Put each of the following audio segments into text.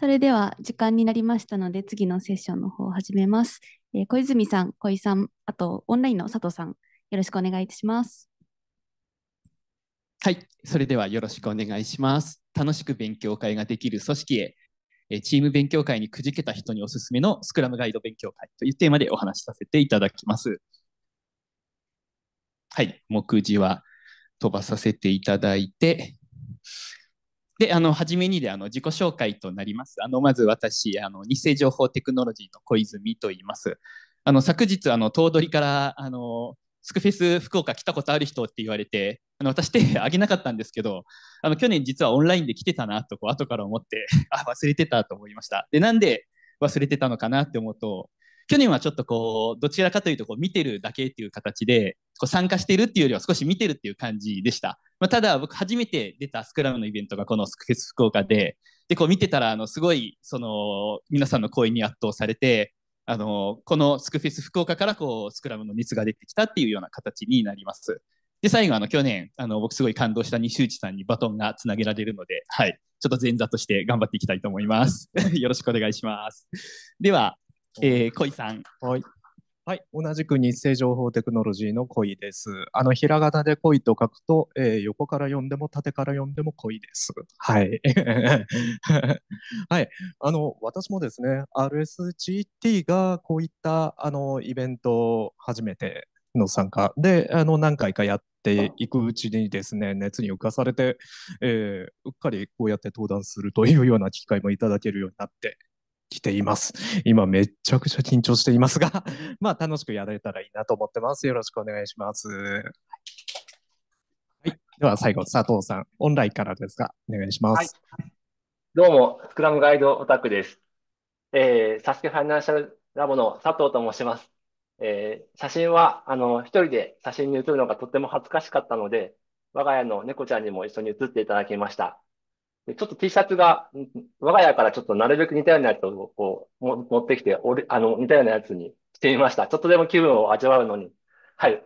それでは時間になりましたので、次のセッションの方を始めます。えー、小泉さん、小井さん、あとオンラインの佐藤さん、よろしくお願いいたします。はい、それではよろしくお願いします。楽しく勉強会ができる組織へ、えチーム勉強会にくじけた人におすすめのスクラムガイド勉強会というテーマでお話しさせていただきます。はい、目次は飛ばさせていただいて、で、あの、初めにで、あの、自己紹介となります。あの、まず私、あの、日清情報テクノロジーの小泉と言います。あの、昨日、あの、頭取から、あの、スクフェス福岡来たことある人って言われて、あの私手挙げなかったんですけど、あの去年実はオンラインで来てたなとこう後から思って、あ、忘れてたと思いました。で、なんで忘れてたのかなって思うと、去年はちょっとこう、どちらかというとこう見てるだけっていう形で、こう参加しているっていうよりは少し見てるっていう感じでした。まあ、ただ僕初めて出たスクラムのイベントがこのスクフェス福岡で、で、こう見てたら、あの、すごい、その、皆さんの声に圧倒されて、あの、このスクフェス福岡からこう、スクラムの熱が出てきたっていうような形になります。で、最後、あの、去年、あの、僕すごい感動した西内さんにバトンがつなげられるので、はい、ちょっと前座として頑張っていきたいと思います。よろしくお願いします。では、えー、小井さん。はい。はい、同じく日生情報テクノロジーの恋です。あの、ひらがなで恋と書くと、えー、横から読んでも縦から読んでも恋です。はい。はい。あの、私もですね、RSGT がこういったあのイベント初めての参加で、あの、何回かやっていくうちにですね、熱に浮かされて、えー、うっかりこうやって登壇するというような機会もいただけるようになって来ています。今めちゃくちゃ緊張していますが まあ楽しくやれたらいいなと思ってます。よろしくお願いします。はい、では最後、佐藤さん、オンラインからですが、お願いします。はい、どうも、スクラムガイドオタクです。えー、サスケファイナンシャルラボの佐藤と申します。えー、写真は、あの、一人で写真に写るのがとっても恥ずかしかったので、我が家の猫ちゃんにも一緒に写っていただきました。ちょっと T シャツが、我が家からちょっとなるべく似たようなやつをこう持ってきて、おあの、似たようなやつにしてみました。ちょっとでも気分を味わうのに。はい。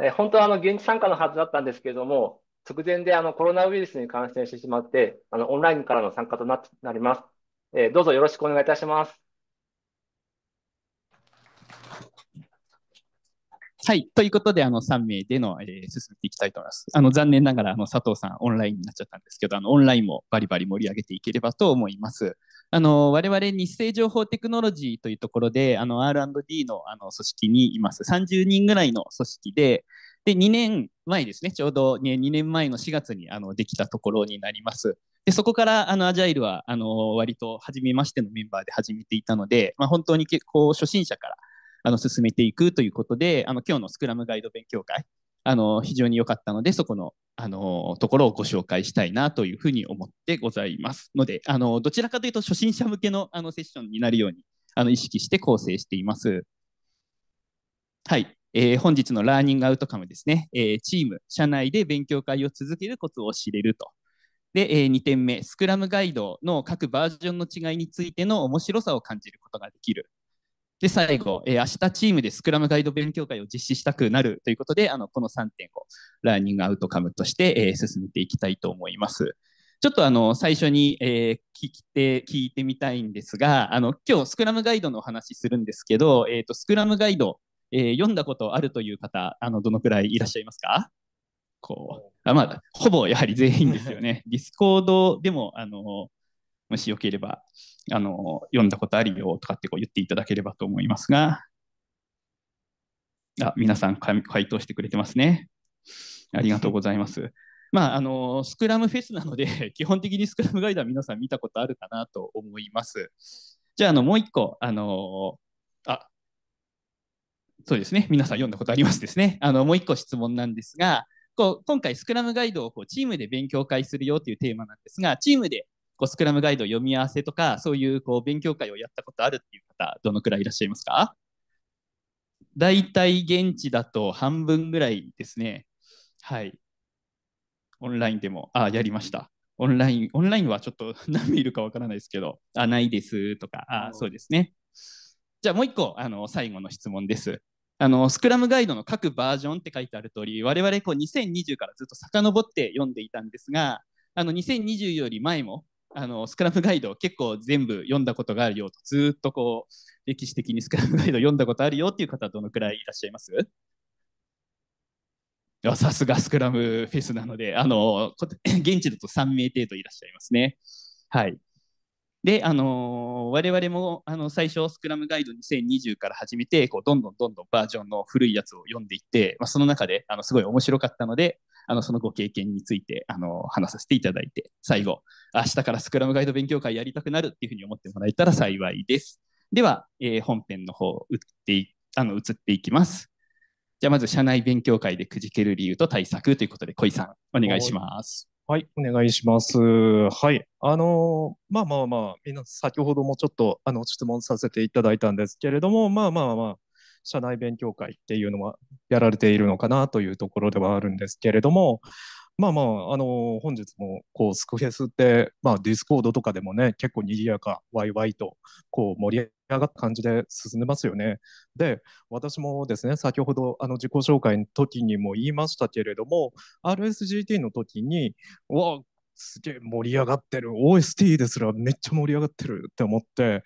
え本当はあの、現地参加のはずだったんですけれども、直前であの、コロナウイルスに感染してしまって、あの、オンラインからの参加とな、なります。えー、どうぞよろしくお願いいたします。はい。ということで、あの、3名での、えー、進めていきたいと思います。あの、残念ながら、あの、佐藤さん、オンラインになっちゃったんですけど、あの、オンラインもバリバリ盛り上げていければと思います。あの、我々、日生情報テクノロジーというところで、あの、R&D の、あの、組織にいます。30人ぐらいの組織で、で、2年前ですね、ちょうど 2, 2年前の4月に、あの、できたところになります。でそこからあのアジャイルはあの割と初めましてのメンバーで始めていたので、まあ、本当に結構初心者からあの進めていくということで、あの今日のスクラムガイド勉強会、あの非常に良かったので、そこのあのところをご紹介したいなというふうに思ってございますので、あのどちらかというと初心者向けのあのセッションになるようにあの意識して構成しています。はい、えー、本日のラーニングアウトカムですね、えー、チーム、社内で勉強会を続けるコツを知れると。で、えー、2点目、スクラムガイドの各バージョンの違いについての面白さを感じることができる。で、最後、えー、明日チームでスクラムガイド勉強会を実施したくなるということで、あのこの3点をラーニングアウトカムとして、えー、進めていきたいと思います。ちょっとあの最初に、えー、聞いて聞いてみたいんですが、あの今日スクラムガイドのお話するんですけど、えーと、とスクラムガイド、えー、読んだことあるという方、あのどのくらいいらっしゃいますかこうあまあ、ほぼやはり全員ですよね。ディスコードでもあのもしよければ、あの、読んだことあるよとかってこう言っていただければと思いますが、あ、皆さん回答してくれてますね。ありがとうございます。まあ、あのスクラムフェスなので、基本的にスクラムガイドは皆さん見たことあるかなと思います。じゃあ、あのもう一個、あのあそうですね、皆さん読んだことありますですね。あのもう一個質問なんですが、こう今回、スクラムガイドをこうチームで勉強会するよというテーマなんですが、チームでこうスクラムガイド読み合わせとか、そういうこう勉強会をやったことあるっていう方、どのくらいいらっしゃいますか大体現地だと半分ぐらいですね。はい。オンラインでも、あ、やりました。オンライン、オンラインはちょっと何人いるかわからないですけど、あ、ないですとか、あ、そうですね。じゃあもう一個、あの、最後の質問です。あの、スクラムガイドの各バージョンって書いてある通り、我々こう2020からずっと遡って読んでいたんですが、あの、2020より前もあのスクラムガイド結構全部読んだことがあるよとずっとこう歴史的にスクラムガイド読んだことあるよっていう方はどのくらいいらっしゃいますさすがスクラムフェスなのであの現地だと3名程度いらっしゃいますね。はいで、あのー、我々もあの最初、スクラムガイド2020から始めて、こうどんどんどんどんバージョンの古いやつを読んでいって、まあ、その中であのすごい面白かったので、あのそのご経験についてあの話させていただいて、最後、明日からスクラムガイド勉強会やりたくなるっていうふうに思ってもらえたら幸いです。では、えー、本編の方打ってあの移っていきます。じゃあまず社内勉強会でくじける理由と対策ということで、小井さん、お願いします。はい、お願いします。はい、あのー、まあまあまあ、みんな先ほどもちょっとあの質問させていただいたんですけれども、まあまあまあ、社内勉強会っていうのはやられているのかなというところではあるんですけれども、まあまあ、あの本日もこうスクフェスって、まあ、ディスコードとかでもね結構にぎやかワイワイとこう盛り上がった感じで進んでますよね。で私もですね先ほどあの自己紹介の時にも言いましたけれども RSGT の時にわすげえ盛り上がってる OST ですらめっちゃ盛り上がってるって思って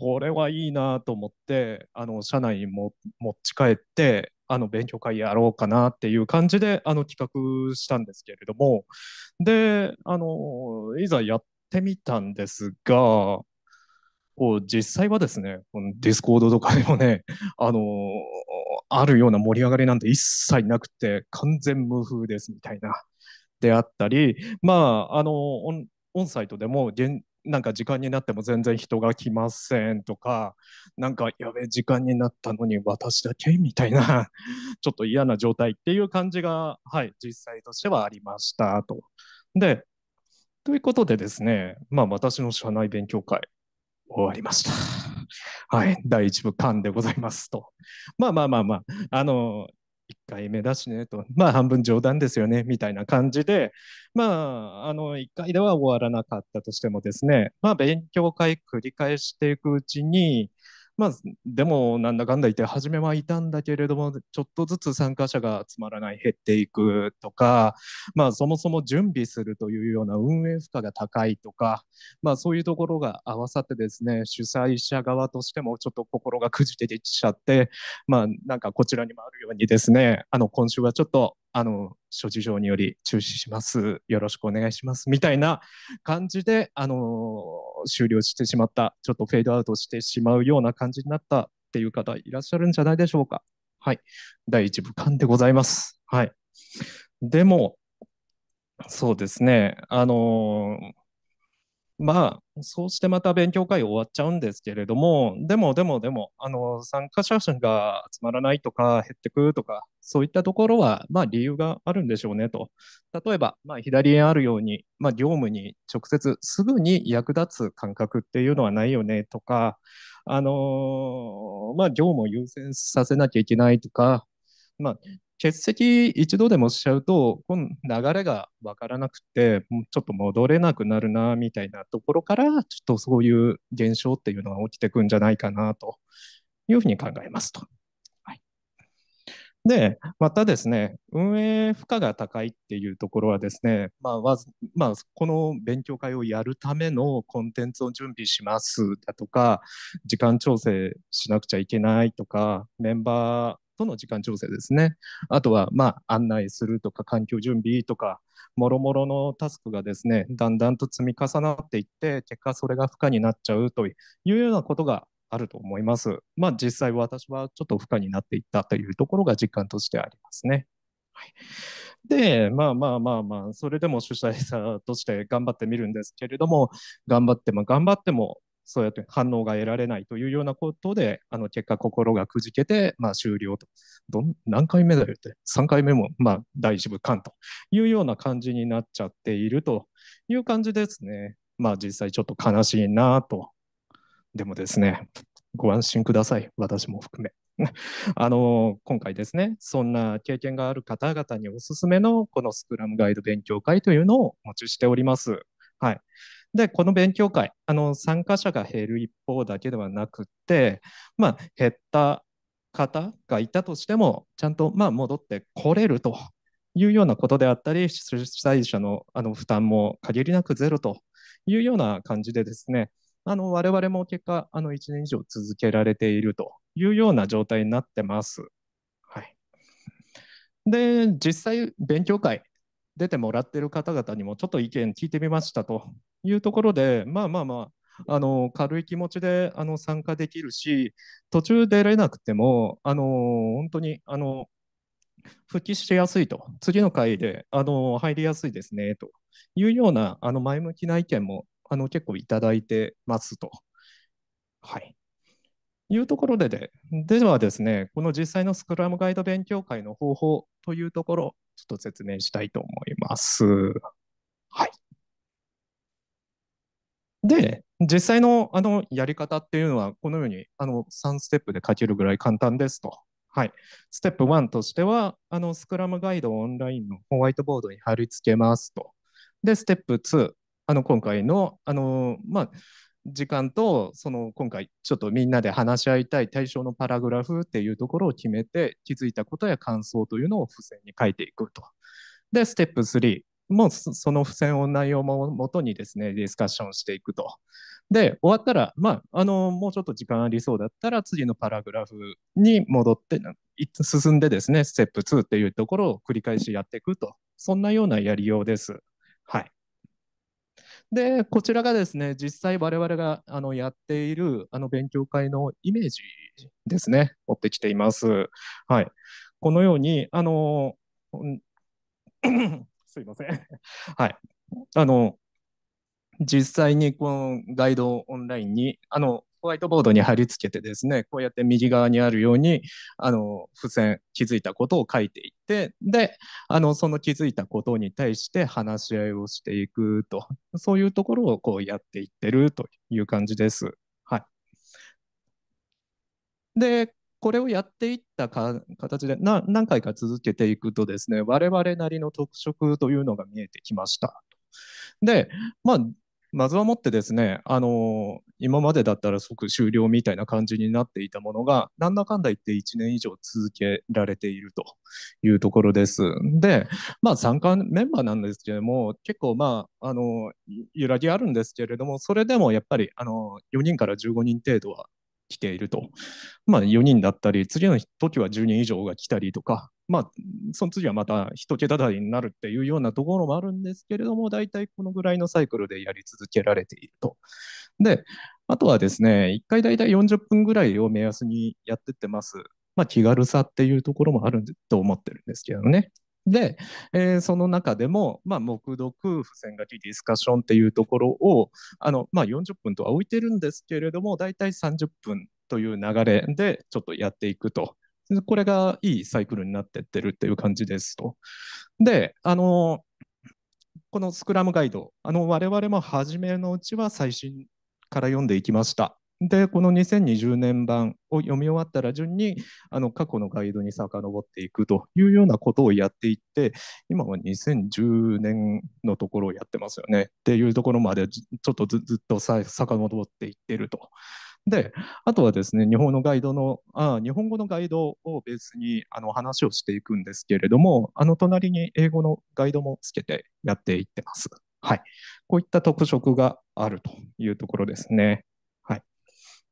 これはいいなと思ってあの社内にも持ち帰ってあの勉強会やろうかなっていう感じであの企画したんですけれどもであのいざやってみたんですがこう実際はですね、ディスコードとかでもね、あのあるような盛り上がりなんて一切なくて、完全無風ですみたいな、であったり、まあ、あのオンサイトでも現なんか時間になっても全然人が来ませんとか、なんかやべえ、時間になったのに私だけみたいな、ちょっと嫌な状態っていう感じが、はい、実際としてはありましたと。で、ということでですね、まあ私の社内勉強会終わりました。はい、第1部完でございますと。まあまあまあまあ、あの、1回目だしねと、まあ半分冗談ですよねみたいな感じで、まあ、あの1回では終わらなかったとしてもですね、まあ勉強会繰り返していくうちに、まあ、でもなんだかんだ言って初めはいたんだけれどもちょっとずつ参加者がつまらない減っていくとか、まあ、そもそも準備するというような運営負荷が高いとか、まあ、そういうところが合わさってですね主催者側としてもちょっと心がくじけてきちゃって、まあ、なんかこちらにもあるようにですねあの今週はちょっとあの諸事情により中止しますよろしくお願いしますみたいな感じであの終了してしまったちょっとフェードアウトしてしまうような感じになったっていう方いらっしゃるんじゃないでしょうかはい第一部間でございますはいでもそうですねあのまあそうしてまた勉強会終わっちゃうんですけれども、でもでもでも、あの、参加者数が集まらないとか、減ってくとか、そういったところは、まあ理由があるんでしょうねと。例えば、まあ左にあるように、まあ業務に直接すぐに役立つ感覚っていうのはないよねとか、あのまあ業務を優先させなきゃいけないとか、まあ、欠席一度でもしちゃうと、この流れが分からなくて、ちょっと戻れなくなるなみたいなところから、ちょっとそういう現象っていうのが起きてくんじゃないかなというふうに考えますと。はい、で、またですね、運営負荷が高いっていうところはですね、まあ、まあ、この勉強会をやるためのコンテンツを準備しますだとか、時間調整しなくちゃいけないとか、メンバーとの時間調整ですね。あとは、まあ、案内するとか、環境準備とか、もろもろのタスクがですね、だんだんと積み重なっていって、結果それが負荷になっちゃうというようなことがあると思います。まあ、実際私はちょっと負荷になっていったというところが実感としてありますね。はい、で、まあまあまあまあ、それでも主催者として頑張ってみるんですけれども、頑張っても頑張っても、そうやって反応が得られないというようなことで、あの結果、心がくじけて、まあ、終了とどん。何回目だよって、3回目も、まあ、大丈夫かんというような感じになっちゃっているという感じですね。まあ、実際ちょっと悲しいなと。でもですね、ご安心ください、私も含め。あの今回ですね、そんな経験がある方々におすすめのこのスクラムガイド勉強会というのをお持ちしております。はい、で、この勉強会、あの参加者が減る一方だけではなくて、まあ、減った方がいたとしても、ちゃんとまあ戻ってこれるというようなことであったり、主催者のあの負担も限りなくゼロというような感じでですね、あの我々も結果、あの1年以上続けられているというような状態になってます。はい、で、実際、勉強会出てもらってる方々にもちょっと意見聞いてみましたというところで、まあまあまあ、あの軽い気持ちであの参加できるし、途中出れなくても、あの本当にあの復帰しやすいと、次の回であの入りやすいですねというようなあの前向きな意見もあの結構いただいてますと。はいいうところでで、ではですね、この実際のスクラムガイド勉強会の方法というところちょっと説明したいと思います。はい。で、実際のあのやり方っていうのは、このようにあの3ステップで書けるぐらい簡単ですと。はい。ステップ1としては、あのスクラムガイドをオンラインのホワイトボードに貼り付けますと。で、ステップ2、あの今回の、あのまあ、時間とその今回ちょっとみんなで話し合いたい対象のパラグラフっていうところを決めて気づいたことや感想というのを付箋に書いていくと。でステップ3もその付箋を内容ももとにですねディスカッションしていくと。で終わったら、まあ、あのもうちょっと時間ありそうだったら次のパラグラフに戻って進んでですねステップ2っていうところを繰り返しやっていくとそんなようなやりようです。で、こちらがですね、実際我々があのやっているあの勉強会のイメージですね、持ってきています。はい。このように、あの、すいません。はい。あの、実際にこのガイドオンラインに、あの、ホワイトボードに貼り付けてですね、こうやって右側にあるように、あの、付箋、気づいたことを書いていって、で、あの、その気づいたことに対して話し合いをしていくと、そういうところをこうやっていってるという感じです。はい。で、これをやっていったか形で何回か続けていくとですね、我々なりの特色というのが見えてきました。で、まあ、まずはもってですね、あの今までだったら即終了みたいな感じになっていたものが、なんだかんだ言って1年以上続けられているというところです。で、まあ、参加メンバーなんですけれども、結構、まあ、あの揺らぎあるんですけれども、それでもやっぱりあの4人から15人程度は来ていると。まあ、4人だったり、次の時は10人以上が来たりとか、まあ、その次はまた一桁台になるっていうようなところもあるんですけれども、大体このぐらいのサイクルでやり続けられていると。で、あとはですね、1回大体40分ぐらいを目安にやってってます。まあ、気軽さっていうところもあると思ってるんですけどね。で、えー、その中でも、まあ、読、付箋書き、ディスカッションっていうところを、あのまあ、40分とは置いてるんですけれども、大体30分という流れでちょっとやっていくとこれがいいサイクルになってってるっていう感じですと。で、あの、このスクラムガイド、あの我々も初めのうちは最新から読んでいきました。で、この2020年版を読み終わったら順にあの過去のガイドに遡っていくというようなことをやっていって、今は2010年のところをやってますよねっていうところまでちょっとずっとさ遡っていってると。で、あとはですね、日本のガイドの、あ日本語のガイドをベースにあの話をしていくんですけれども、あの隣に英語のガイドもつけてやっていってます。はい。こういった特色があるというところですね。はい。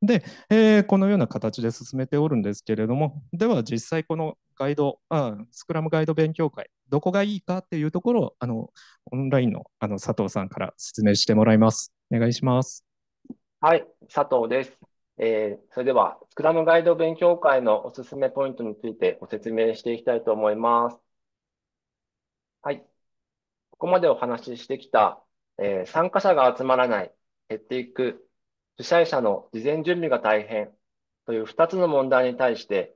で、えー、このような形で進めておるんですけれども、では実際このガイド、あスクラムガイド勉強会、どこがいいかっていうところを、あの、オンラインのあの佐藤さんから説明してもらいます。お願いします。はい、佐藤です。えー、それでは、スクラムガイド勉強会のおすすめポイントについてご説明していきたいと思います。はい。ここまでお話ししてきた、えー、参加者が集まらない、減っていく、主催者の事前準備が大変という2つの問題に対して、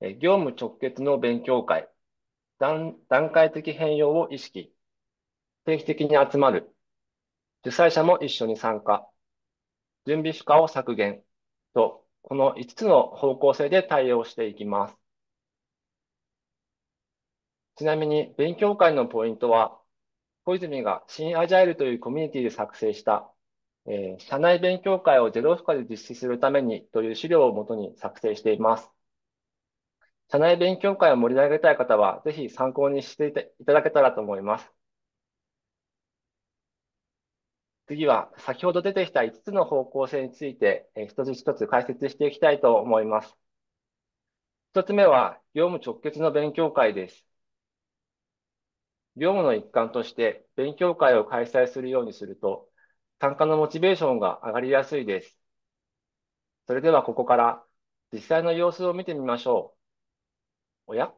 えー、業務直結の勉強会、段階的変容を意識、定期的に集まる、主催者も一緒に参加、準備負荷を削減と、この5つの方向性で対応していきます。ちなみに、勉強会のポイントは、小泉が新アジャイルというコミュニティで作成した、えー、社内勉強会をゼロ負荷で実施するためにという資料をもとに作成しています。社内勉強会を盛り上げたい方は、ぜひ参考にしていただけたらと思います。次は先ほど出てきた5つの方向性について、えー、一つ一つ解説していきたいと思います。1つ目は業務直結の勉強会です。業務の一環として勉強会を開催するようにすると、参加のモチベーションが上がりやすいです。それではここから実際の様子を見てみましょう。おや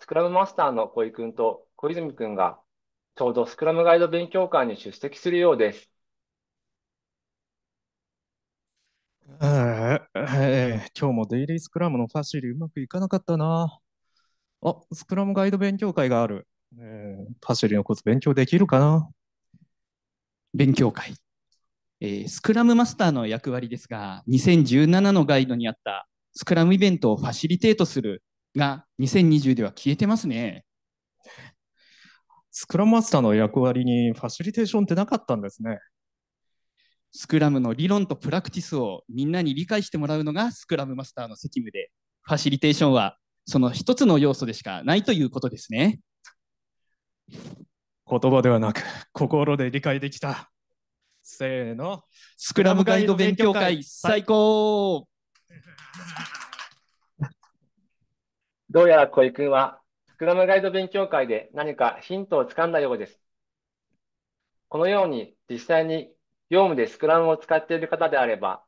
スクラムマスターの小井くんと小泉くんがちょうどスクラムガイド勉強会に出席するようです。ええ今日もデイリースクラムのファシリうまくいかなかったな。あ、スクラムガイド勉強会がある。えー、ファシリのコツ勉強できるかな勉強会、えー、スクラムマスターの役割ですが、2017のガイドにあったスクラムイベントをファシリテートするが2020では消えてますね。スクラムマスターの役割にファシリテーションってなかったんですね。スクラムの理論とプラクティスをみんなに理解してもらうのがスクラムマスターの責務で、ファシリテーションはその一つの要素でしかないということですね。言葉ではなく心で理解できた。せーの。スクラムガイド勉強会最高 どうやら小井君はスクラムガイド勉強会で何かヒントをつかんだようです。このように実際に業務でスクラムを使っている方であれば、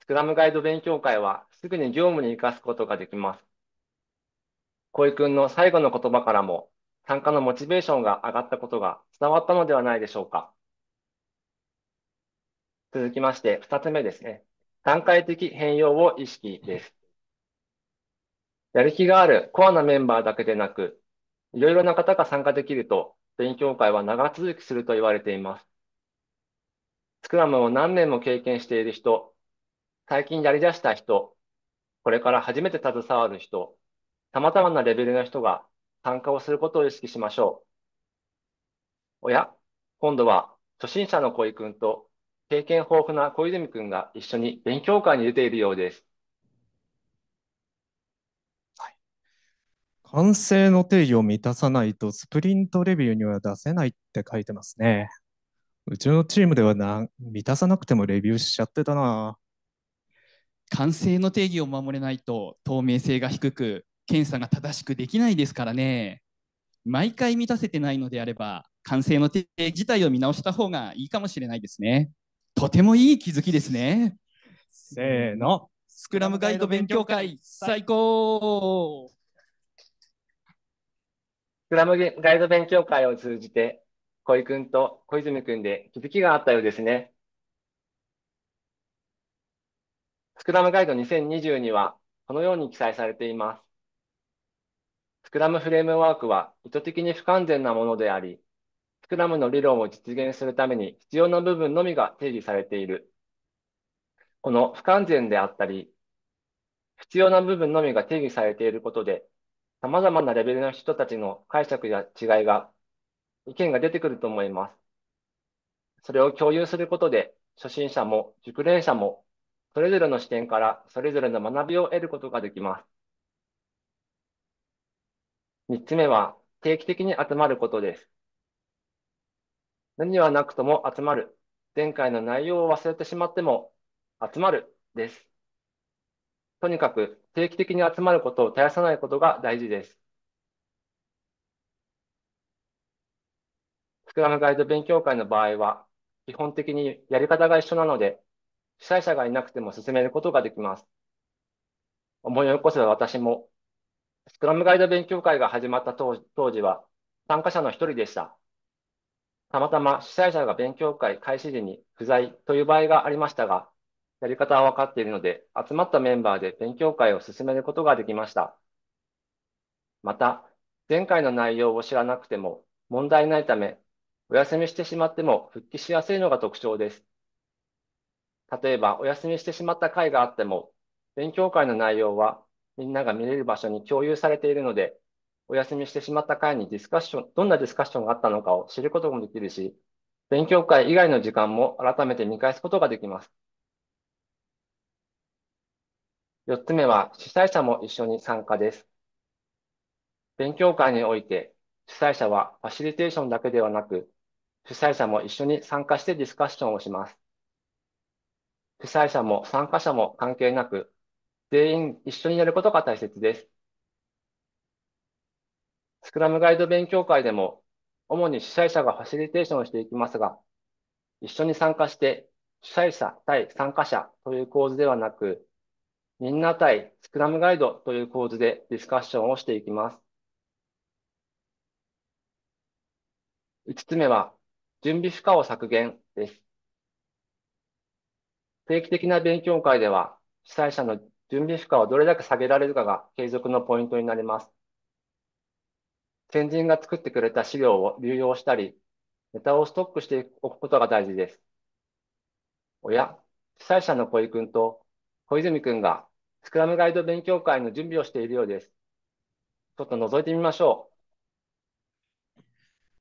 スクラムガイド勉強会はすぐに業務に活かすことができます。小井くんの最後の言葉からも、参加のモチベーションが上がったことが伝わったのではないでしょうか。続きまして、二つ目ですね。段階的変容を意識です。やる気があるコアなメンバーだけでなく、いろいろな方が参加できると、勉強会は長続きすると言われています。スクラムを何年も経験している人、最近やり出した人、これから初めて携わる人、様々なレベルの人が参加をすることを意識しましょう。おや、今度は初心者の小井くんと経験豊富な小泉くんが一緒に勉強会に出ているようです。はい、完成の定義を満たさないとスプリントレビューには出せないって書いてますね。うちのチームではな満たさなくてもレビューしちゃってたな。完成の定義を守れないと透明性が低く検査が正しくできないですからね。毎回満たせてないのであれば完成の定義自体を見直した方がいいかもしれないですね。とてもいい気づきですね。せーの。スクラムガイド勉強会最高スクラムガイド勉強会を通じて小井君と小泉君で気づきがあったようですね。スクラムガイド2020にはこのように記載されています。スクラムフレームワークは意図的に不完全なものであり、スクラムの理論を実現するために必要な部分のみが定義されている。この不完全であったり、必要な部分のみが定義されていることで、様々なレベルの人たちの解釈や違いが意見が出てくると思います。それを共有することで、初心者も熟練者も、それぞれの視点からそれぞれの学びを得ることができます。3つ目は、定期的に集まることです。何はなくとも集まる。前回の内容を忘れてしまっても、集まるです。とにかく定期的に集まることを絶やさないことが大事です。スクラムガイド勉強会の場合は、基本的にやり方が一緒なので、主催者がいなくても進めることができます。思い起こせば私も、スクラムガイド勉強会が始まった当時は、参加者の一人でした。たまたま主催者が勉強会開始時に不在という場合がありましたが、やり方は分かっているので、集まったメンバーで勉強会を進めることができました。また、前回の内容を知らなくても問題ないため、お休みしてしまっても復帰しやすいのが特徴です。例えば、お休みしてしまった回があっても、勉強会の内容はみんなが見れる場所に共有されているので、お休みしてしまった回にディスカッション、どんなディスカッションがあったのかを知ることもできるし、勉強会以外の時間も改めて見返すことができます。四つ目は、主催者も一緒に参加です。勉強会において、主催者はファシリテーションだけではなく、主催者も一緒に参加してディスカッションをします。主催者も参加者も関係なく、全員一緒にやることが大切です。スクラムガイド勉強会でも、主に主催者がファシリテーションをしていきますが、一緒に参加して主催者対参加者という構図ではなく、みんな対スクラムガイドという構図でディスカッションをしていきます。5つ目は、準備負荷を削減です。定期的な勉強会では、被災者の準備負荷をどれだけ下げられるかが継続のポイントになります。先人が作ってくれた資料を流用したり、ネタをストックしておくことが大事です。親、被災者の小井くんと小泉くんがスクラムガイド勉強会の準備をしているようです。ちょっと覗いてみましょ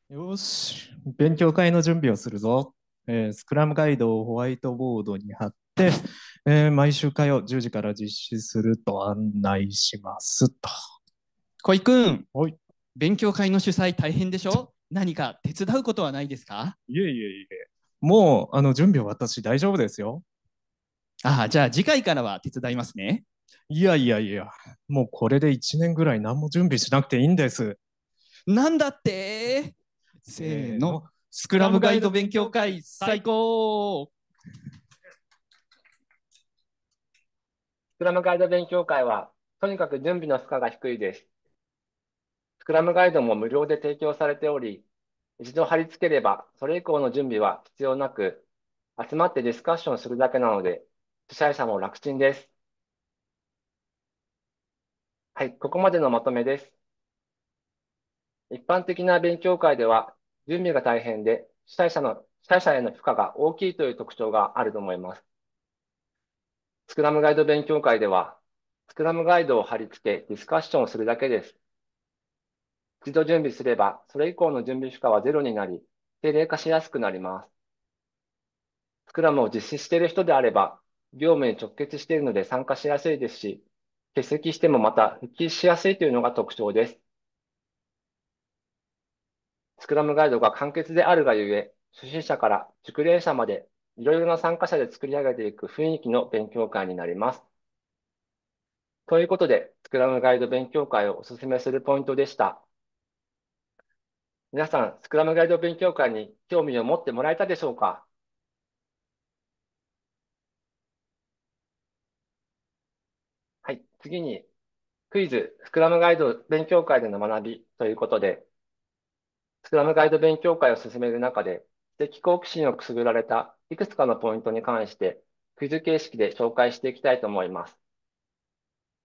う。よし。勉強会の準備をするぞ、えー、スクラムガイドをホワイトボードに貼って、えー、毎週火曜10時から実施すると案内しますと。小井君、はい、勉強会の主催大変でしょ何か手伝うことはないですかいえいえいえ、もうあの準備は私大丈夫ですよ。ああ、じゃあ次回からは手伝いますね。いやいやいや、もうこれで1年ぐらい何も準備しなくていいんです。なんだってせーの、スクラムガイド勉強会、最高スクラムガイド勉強会は、とにかく準備の負荷が低いです。スクラムガイドも無料で提供されており、一度貼り付ければ、それ以降の準備は必要なく、集まってディスカッションするだけなので、主催者も楽ちんです。はい、ここまでのまとめです。一般的な勉強会では、準備が大変で、主催者の、主催者への負荷が大きいという特徴があると思います。スクラムガイド勉強会では、スクラムガイドを貼り付け、ディスカッションをするだけです。一度準備すれば、それ以降の準備負荷はゼロになり、定例化しやすくなります。スクラムを実施している人であれば、業務に直結しているので参加しやすいですし、欠席してもまた復帰しやすいというのが特徴です。スクラムガイドが簡潔であるがゆえ、初心者から熟練者までいろいろな参加者で作り上げていく雰囲気の勉強会になります。ということで、スクラムガイド勉強会をお勧めするポイントでした。皆さん、スクラムガイド勉強会に興味を持ってもらえたでしょうかはい、次に、クイズ、スクラムガイド勉強会での学びということで、スクラムガイド勉強会を進める中で、知的好奇心をくすぐられたいくつかのポイントに関して、クイズ形式で紹介していきたいと思います。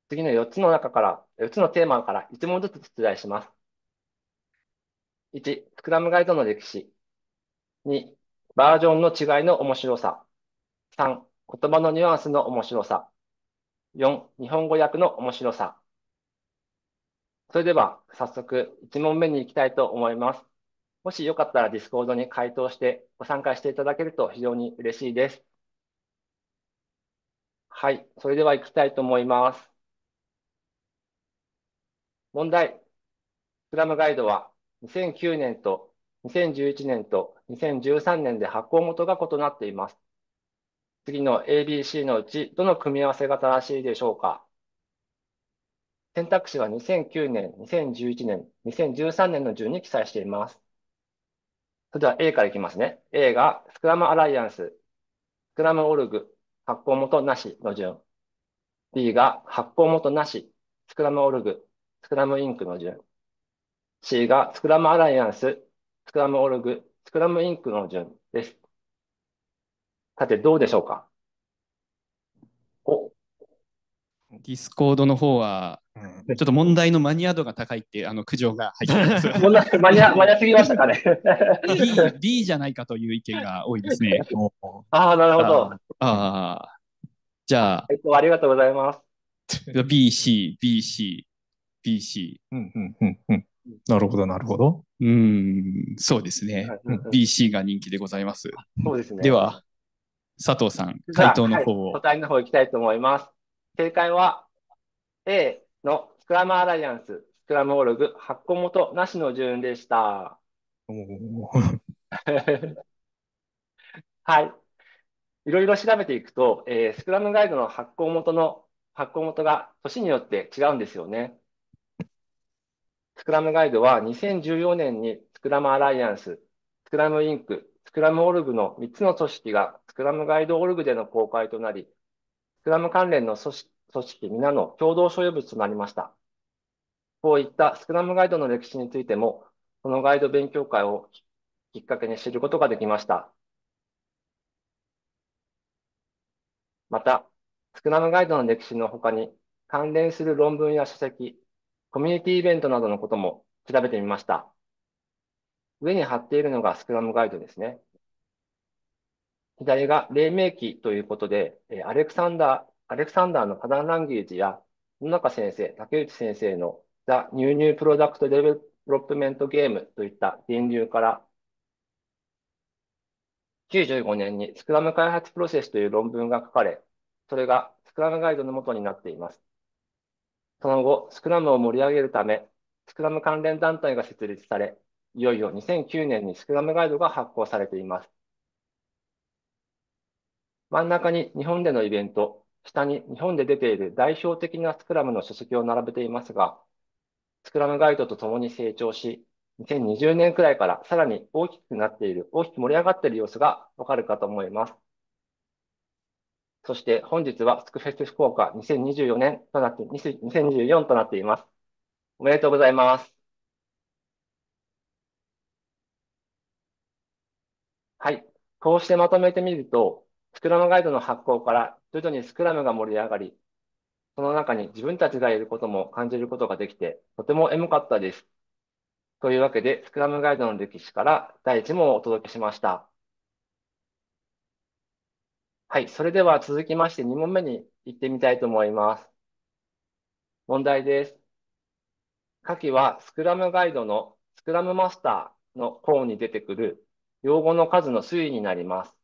次の4つの中から、4つのテーマから1問ずつ出題します。1、スクラムガイドの歴史。2、バージョンの違いの面白さ。3、言葉のニュアンスの面白さ。4、日本語訳の面白さ。それでは早速1問目に行きたいと思います。もしよかったらディスコードに回答してご参加していただけると非常に嬉しいです。はい、それでは行きたいと思います。問題。スラムガイドは2009年と2011年と2013年で発行元が異なっています。次の ABC のうちどの組み合わせが正しいでしょうか選択肢は2009年、2011年、2013年の順に記載しています。それでは A からいきますね。A がスクラムアライアンス、スクラムオルグ、発行元なしの順。B が発行元なし、スクラムオルグ、スクラムインクの順。C がスクラムアライアンス、スクラムオルグ、スクラムインクの順です。さて、どうでしょうかおディスコードの方はちょっと問題のマニア度が高いってあの苦情が入ってます マニア。マニアすぎましたかね B, ?B じゃないかという意見が多いですね。ああ、なるほど。ああ。じゃあ、えっと。ありがとうございます。B、C、B、C、B、C。うんうんうんうん。なるほど、なるほど。うん、そうですね。B、C が人気でございます。そうですね。では、佐藤さん、回答の方を。答えの方いきたいと思います。正解は A、のスクラムアライアンス、スクラムオルグ、発行元なしの順でした。はい。いろいろ調べていくと、えー、スクラムガイドの発行元の発行元が年によって違うんですよね。スクラムガイドは2014年にスクラムアライアンス、スクラムインク、スクラムオルグの3つの組織がスクラムガイドオルグでの公開となり、スクラム関連の組織組織皆の共同所有物となりました。こういったスクラムガイドの歴史についても、このガイド勉強会をきっかけに知ることができました。また、スクラムガイドの歴史の他に、関連する論文や書籍、コミュニティイベントなどのことも調べてみました。上に貼っているのがスクラムガイドですね。左が黎明期ということで、アレクサンダー・アレクサンダーのパダンランゲージや、野中先生、竹内先生の The New New Product Development Game といった源流から、95年にスクラム開発プロセスという論文が書かれ、それがスクラムガイドの元になっています。その後、スクラムを盛り上げるため、スクラム関連団体が設立され、いよいよ2009年にスクラムガイドが発行されています。真ん中に日本でのイベント、下に日本で出ている代表的なスクラムの書籍を並べていますが、スクラムガイドとともに成長し、2020年くらいからさらに大きくなっている、大きく盛り上がっている様子がわかるかと思います。そして本日はスクフェス福岡2024年となって、2024となっています。おめでとうございます。はい。こうしてまとめてみると、スクラムガイドの発行から徐々にスクラムが盛り上がり、その中に自分たちがいることも感じることができて、とてもエモかったです。というわけで、スクラムガイドの歴史から第1問をお届けしました。はい、それでは続きまして2問目に行ってみたいと思います。問題です。下記はスクラムガイドのスクラムマスターの項に出てくる用語の数の推移になります。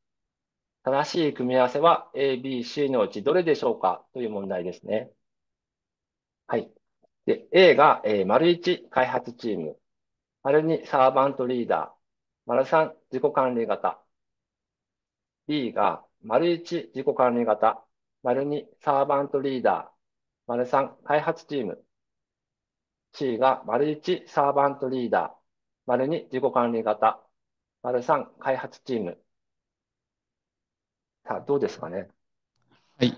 正しい組み合わせは A、B、C のうちどれでしょうかという問題ですね。はい。で、A が、えー、丸1開発チーム、丸2サーバントリーダー、丸3自己管理型。B が丸1自己管理型、丸2サーバントリーダー、丸3開発チーム。C が丸1サーバントリーダー、丸2自己管理型、丸3開発チーム。さあ、どうですかね。はい。こ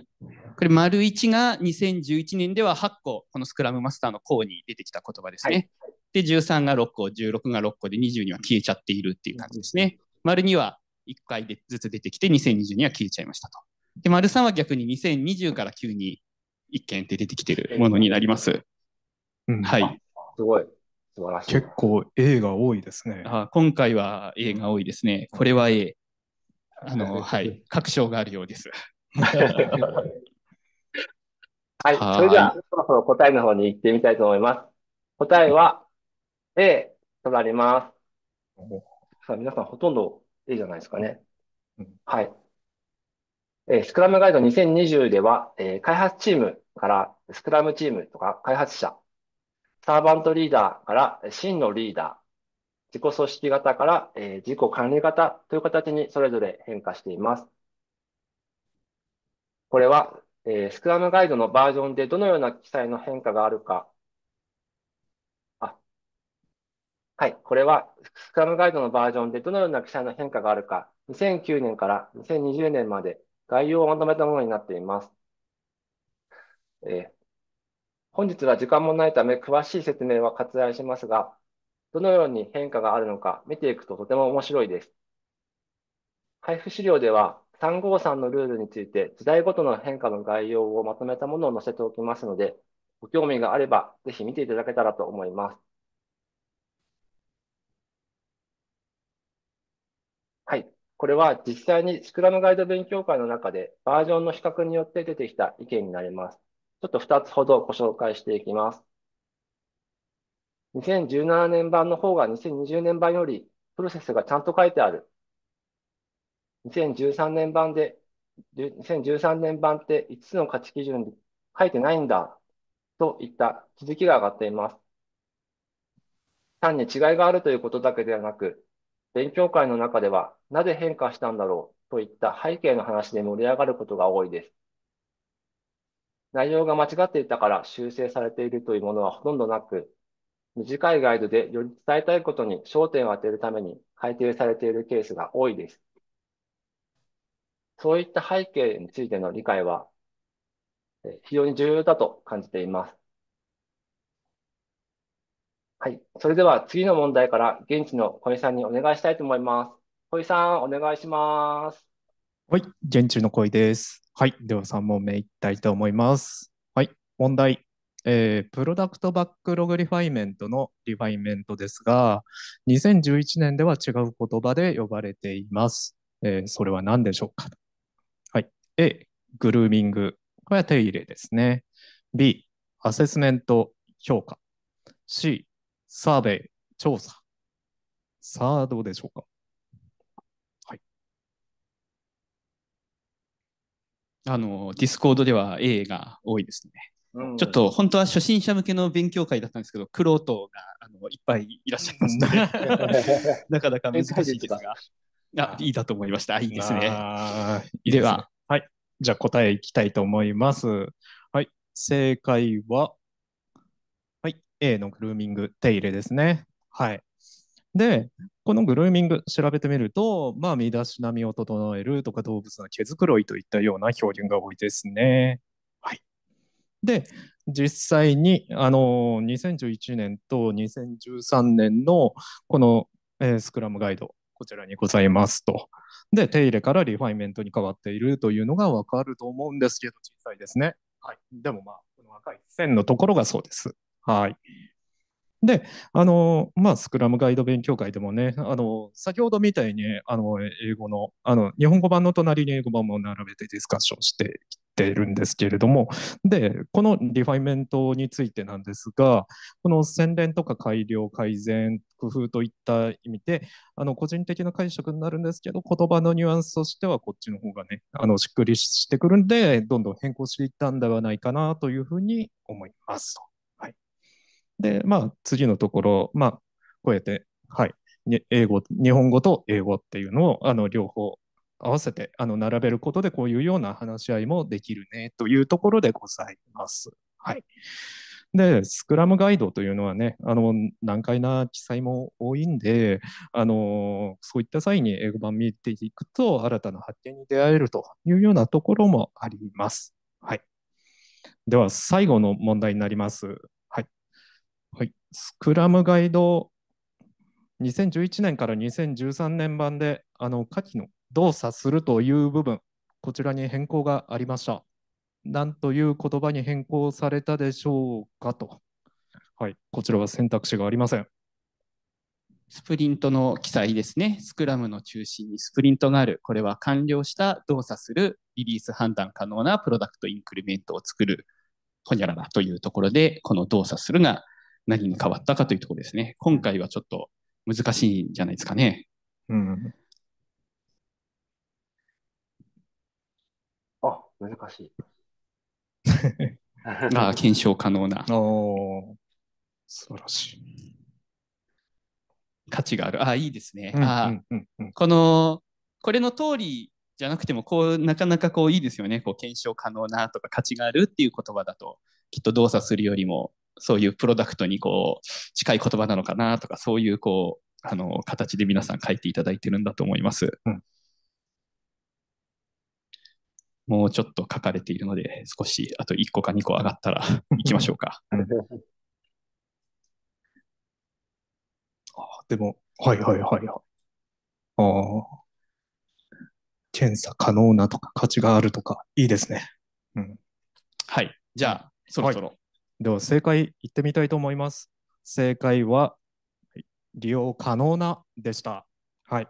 れ、丸1が2011年では8個、このスクラムマスターの項に出てきた言葉ですね。はい、で、13が6個、16が6個で2には消えちゃっているっていう感じですね。丸2は1回でずつ出てきて、2020には消えちゃいましたと。で、丸3は逆に2020から急に1件で出てきてるものになります。うん、はい。すごい。素晴らしい。結構 A が多いですね。あ今回は A が多いですね。これは A。あの、はい、確証があるようです。はい、それでは、そろそろ答えの方に行ってみたいと思います。答えは A となります。さあ、皆さんほとんど A じゃないですかね。はい。えー、スクラムガイド2020では、えー、開発チームからスクラムチームとか開発者、サーバントリーダーから真のリーダー、自己組織型から、えー、自己管理型という形にそれぞれ変化しています。これは、えー、スクラムガイドのバージョンでどのような記載の変化があるか。あ、はい。これは、スクラムガイドのバージョンでどのような記載の変化があるか。2009年から2020年まで概要をまとめたものになっています。えー、本日は時間もないため、詳しい説明は割愛しますが、どのように変化があるのか見ていくととても面白いです。配布資料では353のルールについて時代ごとの変化の概要をまとめたものを載せておきますので、ご興味があればぜひ見ていただけたらと思います。はい。これは実際にスクラムガイド勉強会の中でバージョンの比較によって出てきた意見になります。ちょっと2つほどご紹介していきます。2017年版の方が2020年版よりプロセスがちゃんと書いてある。2013年版で、2013年版って5つの価値基準で書いてないんだ、といった気づきが上がっています。単に違いがあるということだけではなく、勉強会の中ではなぜ変化したんだろうといった背景の話で盛り上がることが多いです。内容が間違っていたから修正されているというものはほとんどなく、短いガイドでより伝えたいことに焦点を当てるために改定されているケースが多いです。そういった背景についての理解は非常に重要だと感じています。はい。それでは次の問題から現地の小井さんにお願いしたいと思います。小井さん、お願いします。はい。現地の小井です。はい。では3問目いきたいと思います。はい。問題。えー、プロダクトバックログリファイメントのリファイメントですが、2011年では違う言葉で呼ばれています。えー、それは何でしょうかはい。A、グルーミング。これは手入れですね。B、アセスメント、評価。C、サーベイ、調査。さあ、どうでしょうかあの、ディスコードでは A が多いですね。ちょっと本当は初心者向けの勉強会だったんですけど、ろうとがあのいっぱいいらっしゃいました なかなか難しいですが。あ、いいだと思いました。いいですね。では、はい。じゃあ答えいきたいと思います。はい。正解は、はい。A のグルーミング、手入れですね。はい。で、このグルーミング調べてみると、まあ、身だしなみを整えるとか動物の毛づくろいといったような表現が多いですね。で、実際にあの2011年と2013年のこの、えー、スクラムガイド、こちらにございますと。で、手入れからリファイメントに変わっているというのが分かると思うんですけど、小さいですね。はい。でもまあ、この赤い線のところがそうです。はい。で、あの、まあ、スクラムガイド勉強会でもね、あの、先ほどみたいに、あの、英語の、あの、日本語版の隣に英語版も並べてディスカッションしていってるんですけれども、で、このリファイメントについてなんですが、この洗練とか改良、改善、工夫といった意味で、あの個人的な解釈になるんですけど、言葉のニュアンスとしてはこっちの方がね、あのしっくりしてくるんで、どんどん変更していったんではないかなというふうに思いますはい、で、まあ、次のところ、まあ、こうやって、はい、英語、日本語と英語っていうのを、あの両方合わせてあの並べることでこういうような話し合いもできるねというところでございます。はい、でスクラムガイドというのはねあの難解な記載も多いんであのそういった際に英語版見ていくと新たな発見に出会えるというようなところもあります。はい、では最後の問題になります。はい、はい、スクラムガイド2011年から2013年版であの下記の動作するという部分、こちらに変更がありました。なんという言葉に変更されたでしょうかと。はい、こちらは選択肢がありません。スプリントの記載ですね。スクラムの中心にスプリントがある。これは完了した動作するリリース判断可能なプロダクトインクリメントを作る。ほにゃららというところで、この動作するが何に変わったかというところですね。今回はちょっと難しいんじゃないですかね。うん。難しい。ま あ、検証可能な。お素晴らしい。価値がある。ああ、いいですね。ああこの、これの通りじゃなくても、こう、なかなかこういいですよね。こう、検証可能なとか価値があるっていう言葉だと、きっと動作するよりも、そういうプロダクトにこう、近い言葉なのかなとか、そういうこう、あの、形で皆さん書いていただいてるんだと思います。うんもうちょっと書かれているので、少しあと1個か2個上がったら 行きましょうか。あでも、はいはいはいはい。ああ。検査可能なとか価値があるとか、いいですね。うん、はい。じゃあ、そろそろ。はい、では、正解いってみたいと思います。正解は、利用可能なでした。はい。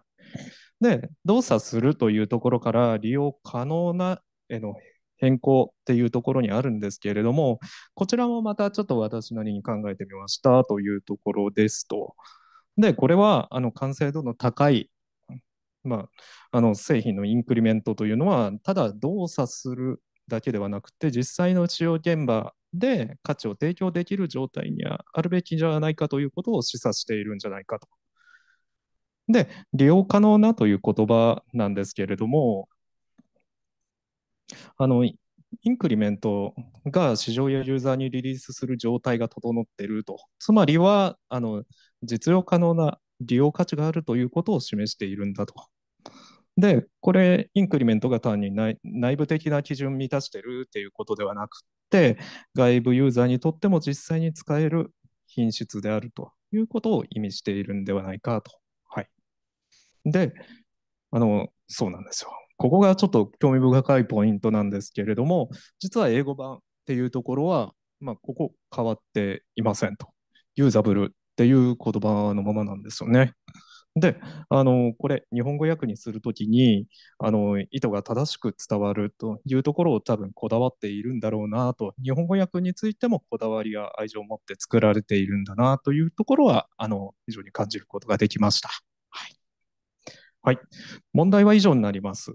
で、動作するというところから利用可能なへの変更っていうところにあるんですけれども、こちらもまたちょっと私なりに考えてみましたというところですと。で、これはあの完成度の高い、まあ、あの製品のインクリメントというのは、ただ動作するだけではなくて、実際の使用現場で価値を提供できる状態にあるべきじゃないかということを示唆しているんじゃないかとで、利用可能なという言葉なんですけれども、あの、インクリメントが市場やユーザーにリリースする状態が整っていると。つまりは、あの、実用可能な利用価値があるということを示しているんだと。で、これ、インクリメントが単に内内部的な基準を満たしているということではなくて、外部ユーザーにとっても実際に使える品質であるということを意味しているんではないかとで、あの、そうなんですよ。ここがちょっと興味深いポイントなんですけれども、実は英語版っていうところは、まあ、ここ変わっていませんと。ユーザブルっていう言葉のままなんですよね。で、あの、これ、日本語訳にするときに、あの、意図が正しく伝わるというところを多分こだわっているんだろうなと、日本語訳についてもこだわりや愛情を持って作られているんだなというところは、あの、非常に感じることができました。はい。問題は以上になります。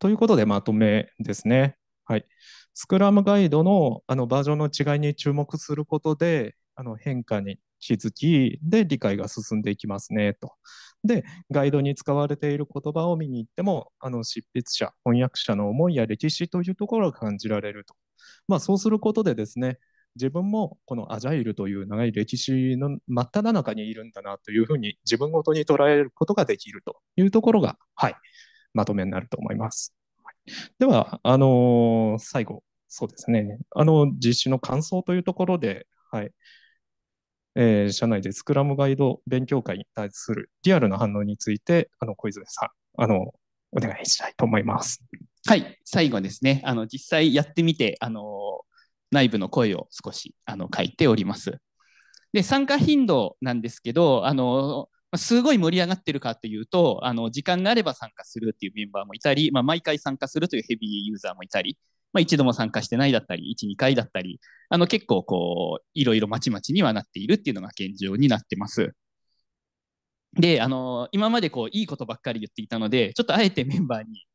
ということで、まとめですね。はい。スクラムガイドのあのバージョンの違いに注目することで、あの変化に気づき、で、理解が進んでいきますね、と。で、ガイドに使われている言葉を見に行っても、あの執筆者、翻訳者の思いや歴史というところが感じられると。まあ、そうすることでですね、自分もこのアジャイルという長い歴史の真っ只中にいるんだなというふうに自分ごとに捉えることができるというところが、はい、まとめになると思います。では、あのー、最後、そうですね、あの実施の感想というところで、はいえー、社内でスクラムガイド勉強会に対するリアルな反応について、あの小泉さん、あのお願いしたいと思います。はい、最後ですね、あの実際やってみて、あの内部の声を少しあの書いております。で参加頻度なんですけどあのすごい盛り上がってるかというとあの時間があれば参加するっていうメンバーもいたり、まあ、毎回参加するというヘビーユーザーもいたり、まあ、一度も参加してないだったり12回だったりあの結構こういろいろまちまちにはなっているっていうのが現状になってます。であの今までこういいことばっかり言っていたのでちょっとあえてメンバーに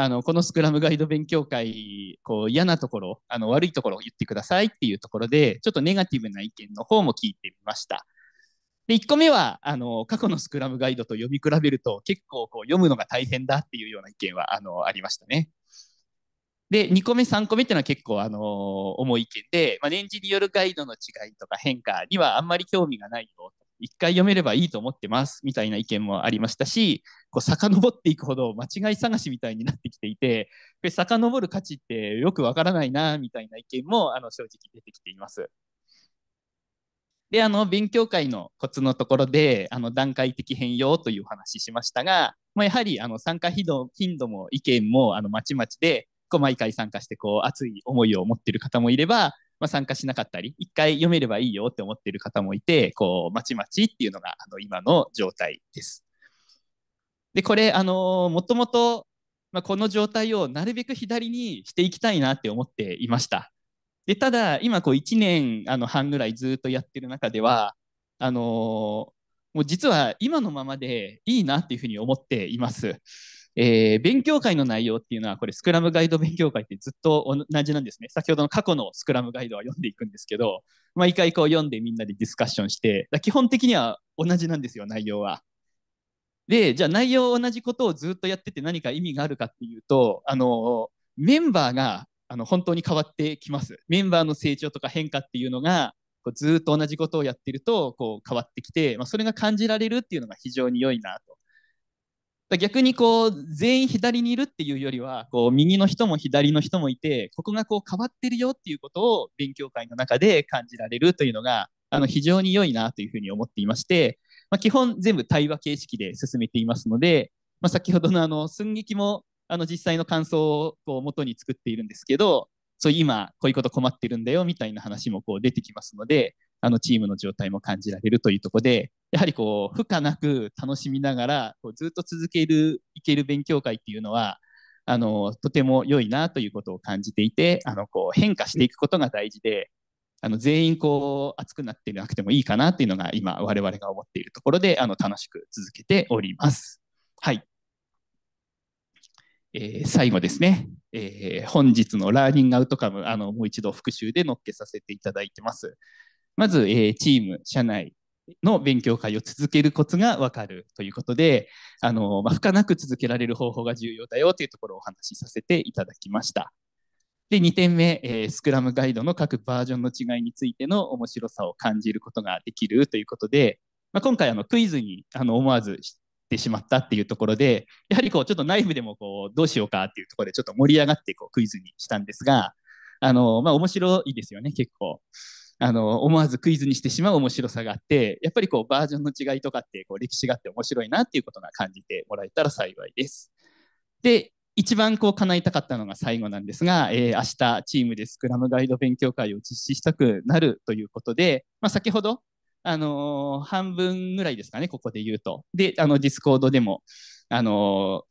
あのこのスクラムガイド勉強会こう嫌なところあの悪いところを言ってくださいっていうところでちょっとネガティブな意見の方も聞いてみました。で1個目はあの過去のスクラムガイドと読み比べると結構こう読むのが大変だっていうような意見はあのありましたね。で2個目3個目っていうのは結構あの重い意見で、まあ、年次によるガイドの違いとか変化にはあんまり興味がないよ一回読めればいいと思ってますみたいな意見もありましたし、こう遡っていくほど間違い探しみたいになってきていて、これ遡る価値ってよくわからないなみたいな意見もあの正直出てきています。で、あの勉強会のコツのところで、あの段階的変容という話しましたが、まあ、やはりあの参加頻度頻度も意見もあのまちまちで、こう毎回参加してこう熱い思いを持っている方もいれば、まあ、参加しなかったり、一回読めればいいよって思ってる方もいて、こう、まちまちっていうのが、あの、今の状態です。で、これ、あの、もともと、まあ、この状態をなるべく左にしていきたいなって思っていました。で、ただ、今、こう、1年あの半ぐらいずっとやってる中では、あのもう実は今のままでいいなっていうふうに思っています。えー、勉強会の内容っていうのは、これ、スクラムガイド勉強会ってずっと同じなんですね。先ほどの過去のスクラムガイドは読んでいくんですけど、毎回こう読んでみんなでディスカッションして、基本的には同じなんですよ、内容は。で、じゃあ内容同じことをずっとやってて何か意味があるかっていうと、あの、メンバーがあの本当に変わってきます。メンバーの成長とか変化っていうのが、こうずっと同じことをやってるとこう変わってきて、まあ、それが感じられるっていうのが非常に良いなと逆にこう全員左にいるっていうよりはこう右の人も左の人もいてここがこう変わってるよっていうことを勉強会の中で感じられるというのがあの非常に良いなというふうに思っていまして、まあ、基本全部対話形式で進めていますので、まあ、先ほどのあの寸劇もあの実際の感想をこう元に作っているんですけどそう今こういうこと困ってるんだよみたいな話もこう出てきますのであのチームの状態も感じられるというところでやはりこう負荷なく楽しみながらこうずっと続けるいける勉強会っていうのはあのとても良いなということを感じていてあのこう変化していくことが大事であの全員こう熱くなってなくてもいいかなっていうのが今我々が思っているところであの楽しく続けております。はいえー、最後ですね、えー、本日のラーニングアウトカムあのもう一度復習で載っけさせていただいてます。まず、えー、チーム、社内、の勉強会を続けるコツが分かるということであの、まあ、負荷なく続けられる方法が重要だよというところをお話しさせていただきました。で2点目、えー、スクラムガイドの各バージョンの違いについての面白さを感じることができるということで、まあ、今回あのクイズにあの思わずしてしまったっていうところでやはりこうちょっと内部でもこうどうしようかっていうところでちょっと盛り上がってこうクイズにしたんですがあの、まあ、面白いですよね結構。あの思わずクイズにしてしまう面白さがあってやっぱりこうバージョンの違いとかってこう歴史があって面白いなっていうことが感じてもらえたら幸いです。で一番こう叶えたかったのが最後なんですが、えー、明日チームでスクラムガイド勉強会を実施したくなるということで、まあ、先ほど、あのー、半分ぐらいですかね、ここで言うと。で、あのディスコードでも、あの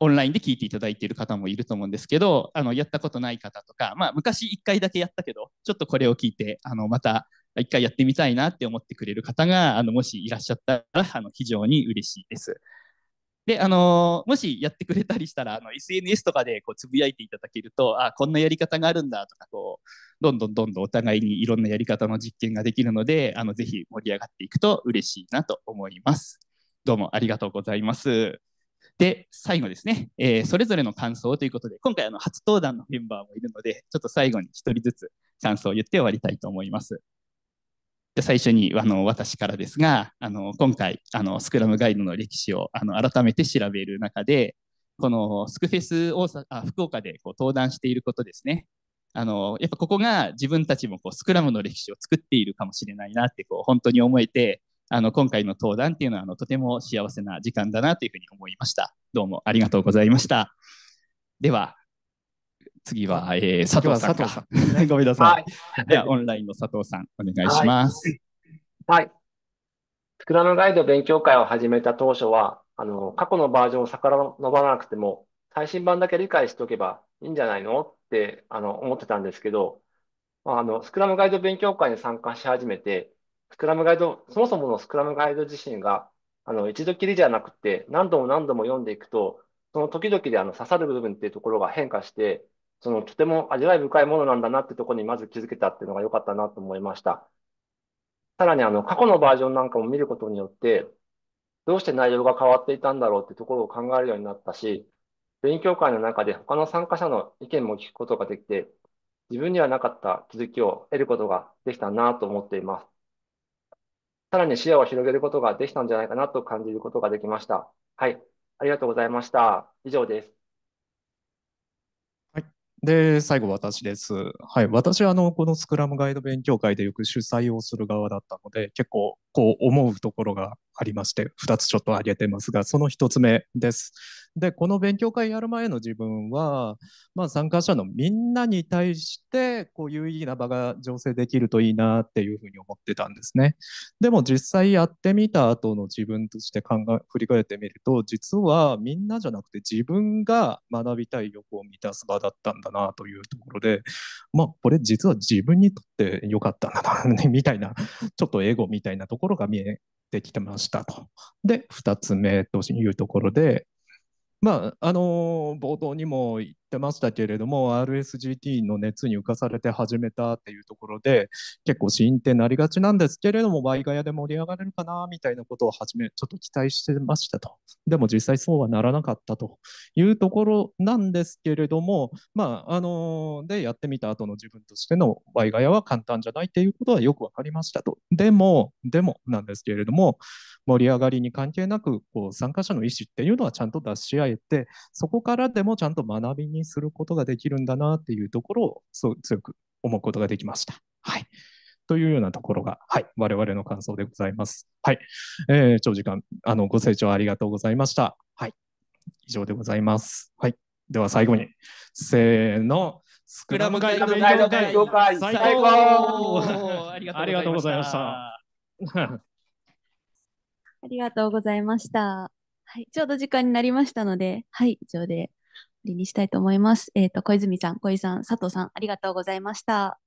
オンラインで聞いていただいている方もいると思うんですけど、あのやったことない方とか、まあ、昔1回だけやったけど、ちょっとこれを聞いて、あのまた1回やってみたいなって思ってくれる方があのもしいらっしゃったらあの非常に嬉しいです。で、あのもしやってくれたりしたら、あの SNS とかでこうつぶやいていただけると、あこんなやり方があるんだとかこう、どんどんどんどんお互いにいろんなやり方の実験ができるので、あのぜひ盛り上がっていくと嬉しいなと思います。どうもありがとうございます。で、最後ですね、えー、それぞれの感想ということで、今回あの初登壇のメンバーもいるので、ちょっと最後に一人ずつ感想を言って終わりたいと思います。で最初にあの私からですが、あの今回あの、スクラムガイドの歴史をあの改めて調べる中で、このスクフェス大阪あ福岡でこう登壇していることですね。あのやっぱここが自分たちもこうスクラムの歴史を作っているかもしれないなってこう本当に思えてあの今回の登壇っていうのはあのとても幸せな時間だなというふうに思いました。どうもありがとうございました。では次は、えー、佐藤さんか。さん ごめんなさい。はい、ではオンラインの佐藤さんお願いします。はい。はい、のガイド勉強会を始めた当初はあの過去のバージョンを逆らなくても最新版だけ理解しておけばいいんじゃないのってあの思ってたんですけど、あのスクラムガイド勉強会に参加し始めて、スクラムガイド、そもそものスクラムガイド自身が、あの、一度きりじゃなくて、何度も何度も読んでいくと、その時々であの刺さる部分っていうところが変化して、そのとても味わい深いものなんだなってところにまず気づけたっていうのが良かったなと思いました。さらにあの過去のバージョンなんかも見ることによって、どうして内容が変わっていたんだろうってところを考えるようになったし、勉強会の中で他の参加者の意見も聞くことができて、自分にはなかった気づきを得ることができたなと思っています。さらに視野を広げることができたんじゃないかなと感じることができました。はい。ありがとうございました。以上です。はい。で、最後私です。はい。私は、あの、このスクラムガイド勉強会でよく主催をする側だったので、結構、こう、思うところがありまして、2つちょっと挙げてますが、その1つ目です。で、この勉強会やる前の自分は、まあ、参加者のみんなに対して、こう有意義な場が醸成できるといいなっていうふうに思ってたんですね。でも実際やってみた後の自分として考え、振り返ってみると、実はみんなじゃなくて自分が学びたい欲を満たす場だったんだなというところで、まあ、これ実は自分にとって良かったんだな みたいな、ちょっとエゴみたいなところが見えできてましたと。で2つ目というところでまああの冒頭にも言ってましたけれども RSGT の熱に浮かされて始めたっていうところで結構ーンってなりがちなんですけれどもワイガヤで盛り上がれるかなみたいなことを始めちょっと期待してましたとでも実際そうはならなかったというところなんですけれどもまああのでやってみた後の自分としてのワイガヤは簡単じゃないっていうことはよく分かりましたとでもでもなんですけれども盛り上がりに関係なくこう参加者の意思っていうのはちゃんと出し合えてそこからでもちゃんと学びににすることができるんだなっていうところをそう強く思うことができました。はい。というようなところが、はい、我々の感想でございます。はい。えー、長時間、あの、ご清聴ありがとうございました。はい。以上でございます。はい。では最後に、せーの。スクラムガイド勉会最高ありがとうございました。ありがとうございました。はい、ちょうど時間になりましたので、はい、以上でりにしたいと思います。えっ、ー、と、小泉さん、小井さん、佐藤さん、ありがとうございました。